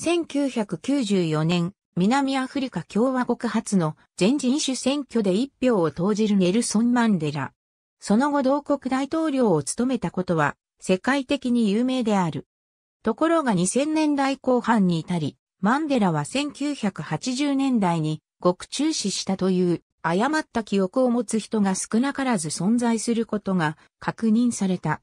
1994年、南アフリカ共和国初の全人種選挙で一票を投じるネルソン・マンデラ。その後同国大統領を務めたことは世界的に有名である。ところが2000年代後半に至り、マンデラは1980年代に極中止したという誤った記憶を持つ人が少なからず存在することが確認された。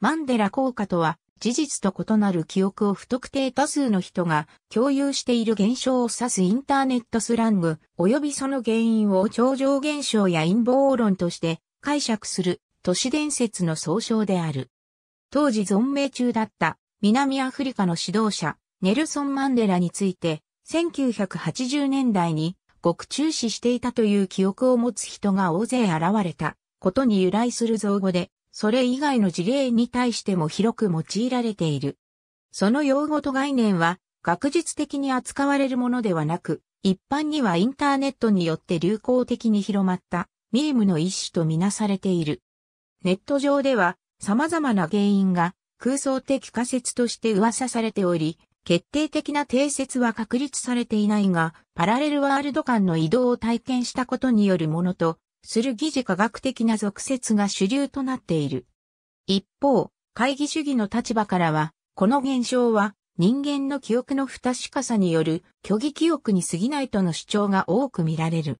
マンデラ効果とは事実と異なる記憶を不特定多数の人が共有している現象を指すインターネットスラング、及びその原因を超常現象や陰謀論として解釈する都市伝説の総称である。当時存命中だった南アフリカの指導者、ネルソン・マンデラについて、1980年代に極中視していたという記憶を持つ人が大勢現れたことに由来する造語で、それ以外の事例に対しても広く用いられている。その用語と概念は、学術的に扱われるものではなく、一般にはインターネットによって流行的に広まったミームの一種とみなされている。ネット上では様々な原因が空想的仮説として噂されており、決定的な定説は確立されていないが、パラレルワールド間の移動を体験したことによるものとする疑似科学的な俗説が主流となっている。一方、会議主義の立場からは、この現象は人間の記憶の不確かさによる虚偽記憶に過ぎないとの主張が多く見られる。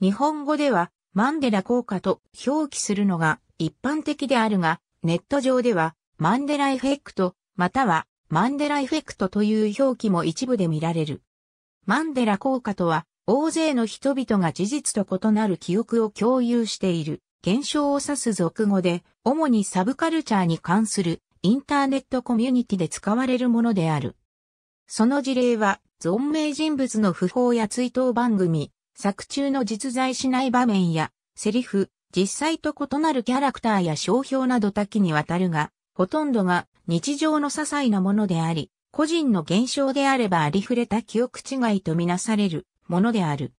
日本語ではマンデラ効果と表記するのが一般的であるが、ネット上ではマンデラエフェクトまたはマンデラエフェクトという表記も一部で見られる。マンデラ効果とは大勢の人々が事実と異なる記憶を共有している現象を指す俗語で、主にサブカルチャーに関するインターネットコミュニティで使われるものである。その事例は、存命人物の訃報や追悼番組、作中の実在しない場面や、セリフ、実際と異なるキャラクターや商標など多岐にわたるが、ほとんどが日常の些細なものであり、個人の現象であればありふれた記憶違いとみなされる。ものである。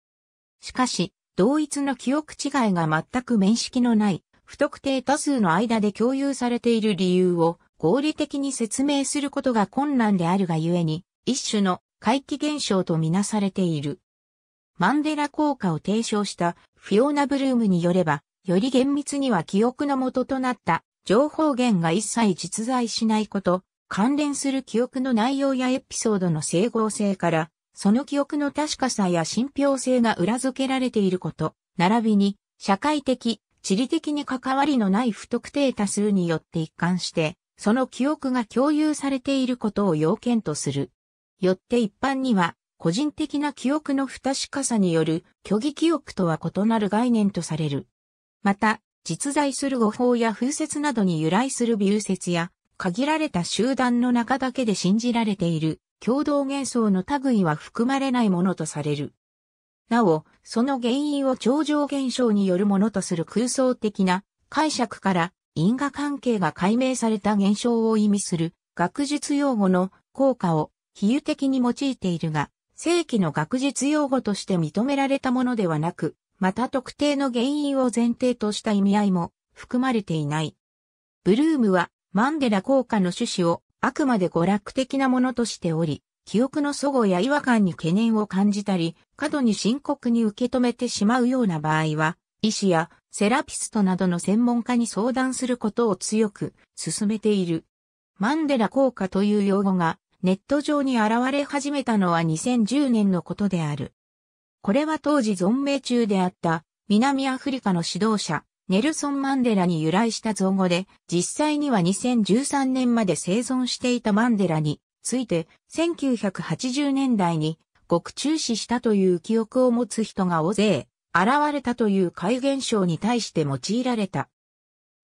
しかし、同一の記憶違いが全く面識のない、不特定多数の間で共有されている理由を合理的に説明することが困難であるがゆえに、一種の怪奇現象とみなされている。マンデラ効果を提唱したフィオナブルームによれば、より厳密には記憶の元となった情報源が一切実在しないこと、関連する記憶の内容やエピソードの整合性から、その記憶の確かさや信憑性が裏付けられていること、並びに、社会的、地理的に関わりのない不特定多数によって一貫して、その記憶が共有されていることを要件とする。よって一般には、個人的な記憶の不確かさによる虚偽記憶とは異なる概念とされる。また、実在する誤報や風説などに由来する微説や、限られた集団の中だけで信じられている共同幻想の類は含まれないものとされる。なお、その原因を超常現象によるものとする空想的な解釈から因果関係が解明された現象を意味する学術用語の効果を比喩的に用いているが、正規の学術用語として認められたものではなく、また特定の原因を前提とした意味合いも含まれていない。ブルームはマンデラ効果の趣旨をあくまで娯楽的なものとしており、記憶の齟齬や違和感に懸念を感じたり、過度に深刻に受け止めてしまうような場合は、医師やセラピストなどの専門家に相談することを強く勧めている。マンデラ効果という用語がネット上に現れ始めたのは2010年のことである。これは当時存命中であった南アフリカの指導者ネルソン・マンデラに由来した造語で、実際には2013年まで生存していたマンデラについて、1980年代に極中死したという記憶を持つ人が大勢現れたという怪現象に対して用いられた。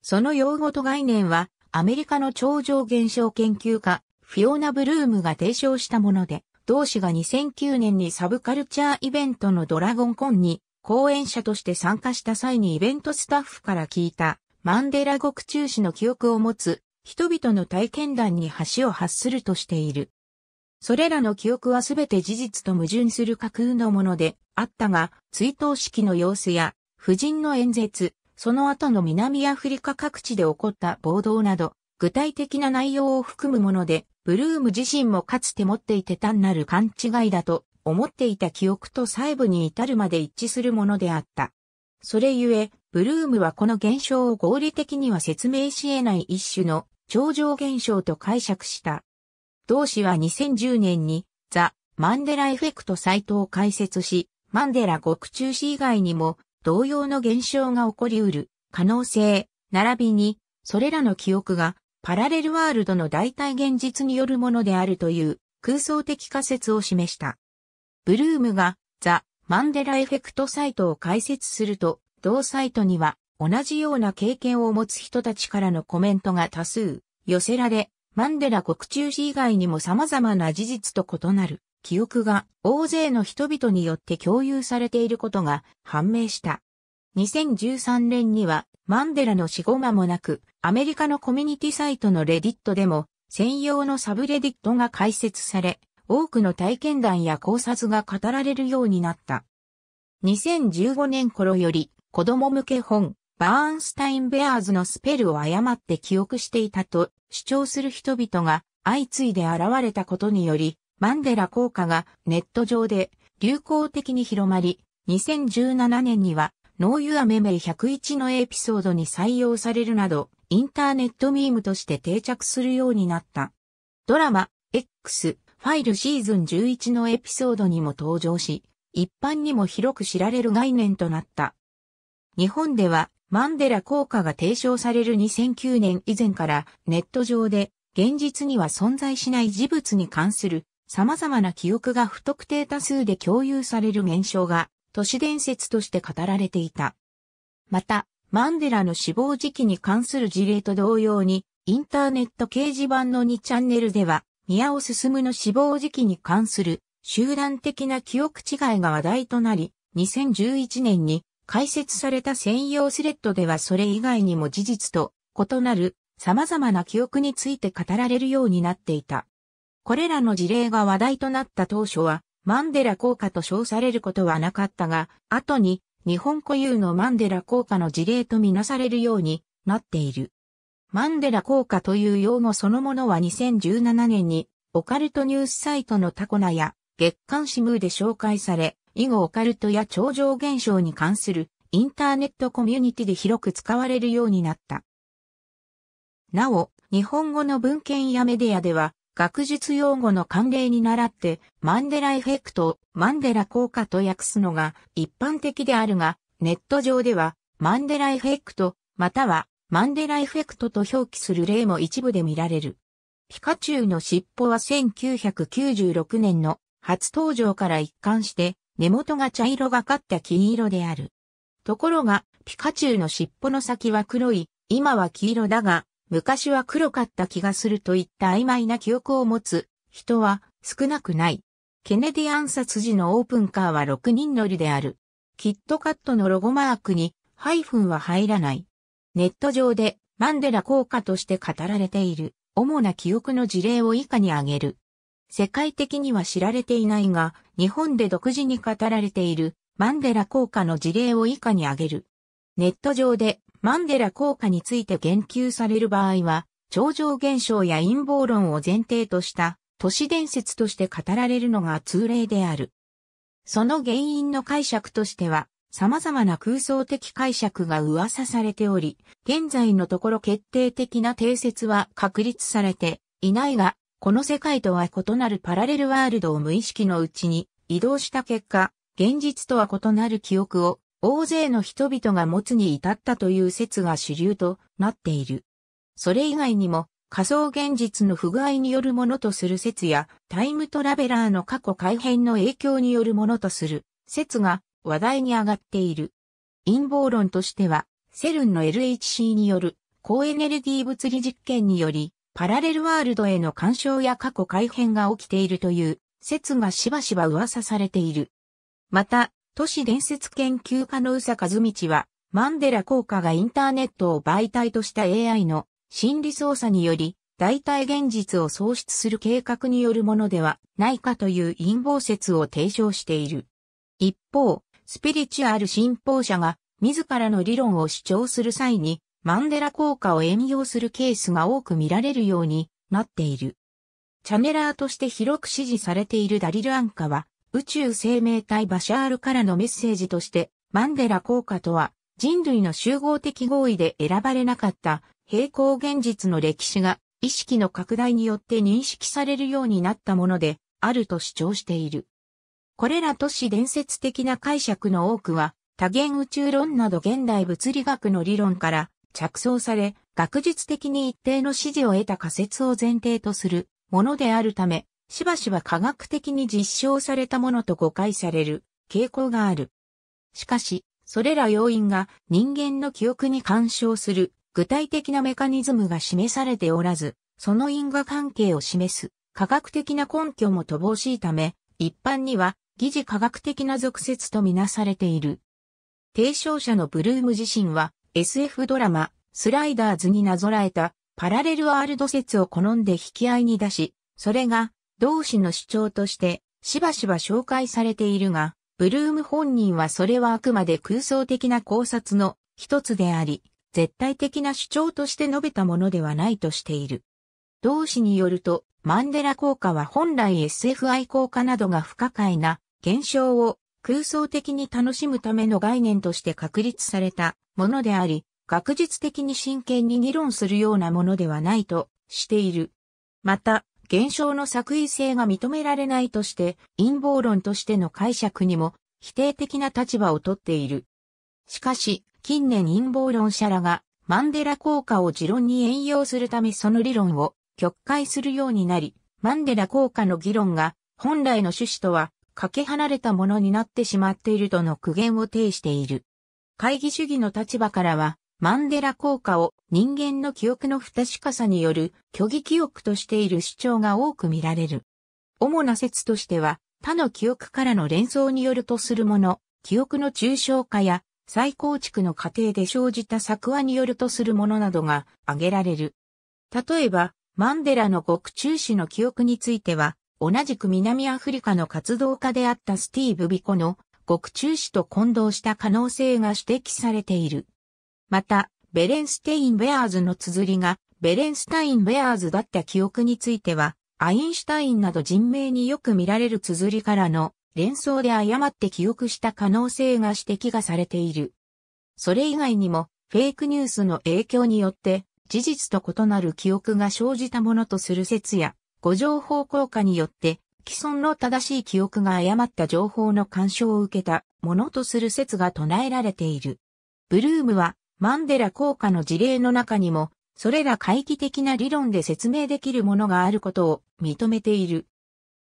その用語と概念は、アメリカの超常現象研究家、フィオナ・ブルームが提唱したもので、同氏が2009年にサブカルチャーイベントのドラゴンコンに講演者として参加した際にイベントスタッフから聞いた、マンデラ獄中史の記憶を持つ、人々の体験談に橋を発するとしている。それらの記憶はすべて事実と矛盾する架空のものであったが、追悼式の様子や、夫人の演説、その後の南アフリカ各地で起こった暴動など、具体的な内容を含むもので、ブルーム自身もかつて持っていて単なる勘違いだと思っていた記憶と細部に至るまで一致するものであった。それゆえ、ブルームはこの現象を合理的には説明し得ない一種の超常現象と解釈した。同氏は2010年にザ・マンデラエフェクトサイトを開設し、マンデラ極中死以外にも同様の現象が起こり得る可能性、並びにそれらの記憶がパラレルワールドの代替現実によるものであるという空想的仮説を示した。ブルームがザ・マンデラエフェクトサイトを開設すると、同サイトには同じような経験を持つ人たちからのコメントが多数寄せられ、マンデラ国中史以外にも様々な事実と異なる記憶が大勢の人々によって共有されていることが判明した。2013年にはマンデラの死後間もなくアメリカのコミュニティサイトのレディットでも専用のサブレディットが開設され多くの体験談や考察が語られるようになった。2015年頃より子供向け本、バーンスタイン・ベアーズのスペルを誤って記憶していたと主張する人々が相次いで現れたことにより、マンデラ効果がネット上で流行的に広まり、2017年にはノーユアメメ101のエピソードに採用されるなど、インターネットミームとして定着するようになった。ドラマ、X、ファイルシーズン11のエピソードにも登場し、一般にも広く知られる概念となった。日本ではマンデラ効果が提唱される2009年以前からネット上で現実には存在しない事物に関する様々な記憶が不特定多数で共有される現象が都市伝説として語られていた。また、マンデラの死亡時期に関する事例と同様にインターネット掲示板の2チャンネルでは宮尾進の死亡時期に関する集団的な記憶違いが話題となり、2011年に開設された専用スレッドではそれ以外にも事実と異なる様々な記憶について語られるようになっていた。これらの事例が話題となった当初は、マンデラ効果と称されることはなかったが、後に日本固有のマンデラ効果の事例とみなされるようになっている。マンデラ効果という用語そのものは2017年にオカルトニュースサイトのタコナや月刊シムーで紹介され、以後オカルトや超常現象に関するインターネットコミュニティで広く使われるようになった。なお、日本語の文献やメディアでは、学術用語の慣例に倣って、マンデラエフェクトをマンデラ効果と訳すのが一般的であるが、ネット上では、マンデラエフェクト、またはマンデラエフェクトと表記する例も一部で見られる。ピカチュウの尻尾は1996年の初登場から一貫して根元が茶色がかった金色である。ところが、ピカチュウの尻尾の先は黒い、今は黄色だが、昔は黒かった気がするといった曖昧な記憶を持つ人は少なくない。ケネディ暗殺時のオープンカーは6人乗りである。キットカットのロゴマークにハイフンは入らない。ネット上でマンデラ効果として語られている主な記憶の事例を以下に挙げる。世界的には知られていないが、日本で独自に語られているマンデラ効果の事例を以下に挙げる。ネット上でマンデラ効果について言及される場合は、超常現象や陰謀論を前提とした都市伝説として語られるのが通例である。その原因の解釈としては、様々な空想的解釈が噂されており、現在のところ決定的な定説は確立されていないが、この世界とは異なるパラレルワールドを無意識のうちに移動した結果、現実とは異なる記憶を大勢の人々が持つに至ったという説が主流となっている。それ以外にも仮想現実の不具合によるものとする説やタイムトラベラーの過去改変の影響によるものとする説が話題に上がっている。陰謀論としては、セルンの LHC による高エネルギー物理実験により、パラレルワールドへの干渉や過去改変が起きているという説がしばしば噂されている。また、都市伝説研究家の宇佐和道は、マンデラ効果がインターネットを媒体とした AI の心理操作により、代替現実を創出する計画によるものではないかという陰謀説を提唱している。一方、スピリチュアル信奉者が自らの理論を主張する際にマンデラ効果を援用するケースが多く見られるようになっている。チャネラーとして広く支持されているダリル・アンカは、宇宙生命体バシャールからのメッセージとして、マンデラ効果とは、人類の集合的合意で選ばれなかった平行現実の歴史が意識の拡大によって認識されるようになったものであると主張している。これら都市伝説的な解釈の多くは、多元宇宙論など現代物理学の理論から着想され、学術的に一定の支持を得た仮説を前提とするものであるため、しばしば科学的に実証されたものと誤解される傾向がある。しかし、それら要因が人間の記憶に干渉する具体的なメカニズムが示されておらず、その因果関係を示す科学的な根拠も乏しいため、一般には疑似科学的な俗説とみなされている。提唱者のブルーム自身は SF ドラマ、スライダーズになぞらえたパラレルワールド説を好んで引き合いに出し、それが同志の主張としてしばしば紹介されているが、ブルーム本人はそれはあくまで空想的な考察の一つであり、絶対的な主張として述べたものではないとしている。同志によると、マンデラ効果は本来 SF 愛好家などが不可解な現象を空想的に楽しむための概念として確立されたものであり、学術的に真剣に議論するようなものではないとしている。また、現象の作為性が認められないとして陰謀論としての解釈にも否定的な立場をとっている。しかし、近年陰謀論者らがマンデラ効果を持論に援用するためその理論を曲解するようになり、マンデラ効果の議論が本来の趣旨とはかけ離れたものになってしまっているとの苦言を呈している。会議主義の立場からは、マンデラ効果を人間の記憶の不確かさによる虚偽記憶としている主張が多く見られる。主な説としては、他の記憶からの連想によるとするもの、記憶の抽象化や再構築の過程で生じた作話によるとするものなどが挙げられる。例えば、マンデラの極中史の記憶については、同じく南アフリカの活動家であったスティーブ・ビコの獄中死と混同した可能性が指摘されている。また、ベレンステイン・ベアーズの綴りがベレンスタイン・ベアーズだった記憶については、アインシュタインなど人名によく見られる綴りからの連想で誤って記憶した可能性が指摘がされている。それ以外にも、フェイクニュースの影響によって、事実と異なる記憶が生じたものとする説や、誤情報効果によって、既存の正しい記憶が誤った情報の干渉を受けたものとする説が唱えられている。ブルームは、マンデラ効果の事例の中にも、それら回帰的な理論で説明できるものがあることを認めている。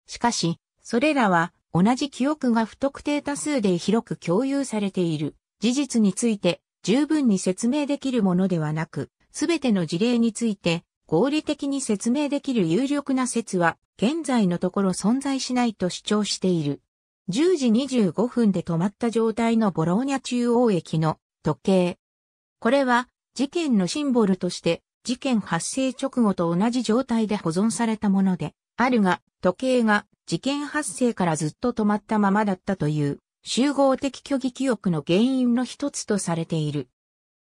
しかし、それらは同じ記憶が不特定多数で広く共有されている事実について十分に説明できるものではなく、すべての事例について合理的に説明できる有力な説は現在のところ存在しないと主張している。10時25分で止まった状態のボローニャ中央駅の時計。これは事件のシンボルとして事件発生直後と同じ状態で保存されたものであるが時計が事件発生からずっと止まったままだったという集合的虚偽記憶の原因の一つとされている。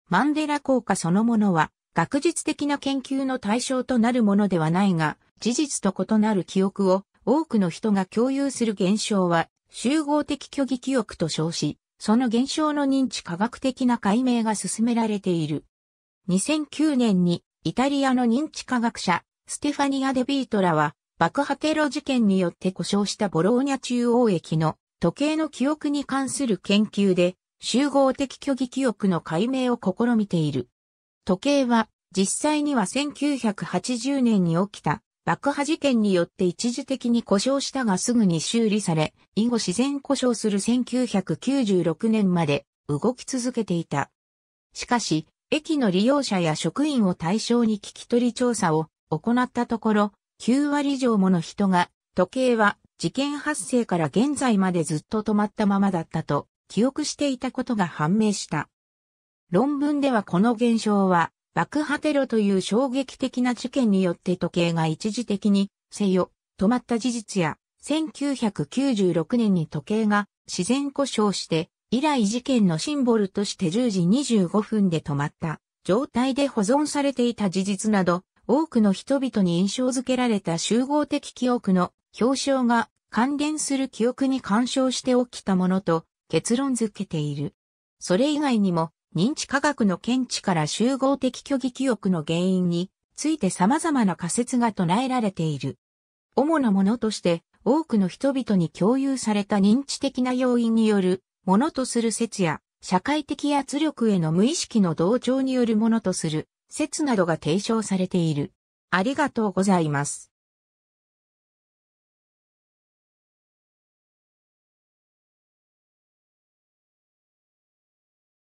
マンデラ効果そのものは学術的な研究の対象となるものではないが、事実と異なる記憶を多くの人が共有する現象は集合的虚偽記憶と称し、その現象の認知科学的な解明が進められている。2009年にイタリアの認知科学者ステファニア・デビートラは爆破テロ事件によって故障したボローニャ中央駅の時計の記憶に関する研究で集合的虚偽記憶の解明を試みている。時計は実際には1980年に起きた爆破事件によって一時的に故障したがすぐに修理され、以後自然故障する1996年まで動き続けていた。しかし、駅の利用者や職員を対象に聞き取り調査を行ったところ、9割以上もの人が、時計は事件発生から現在までずっと止まったままだったと記憶していたことが判明した。論文ではこの現象は、爆破テロという衝撃的な事件によって時計が一時的に、せよ、止まった事実や、1996年に時計が自然故障して、以来事件のシンボルとして10時25分で止まった状態で保存されていた事実など、多くの人々に印象づけられた集合的記憶の表彰が関連する記憶に干渉して起きたものと結論づけている。それ以外にも認知科学の見地から集合的虚偽記憶の原因について様々な仮説が唱えられている。主なものとして多くの人々に共有された認知的な要因によるものとする説や社会的圧力への無意識の同調によるものとする説などが提唱されている。ありがとうございます。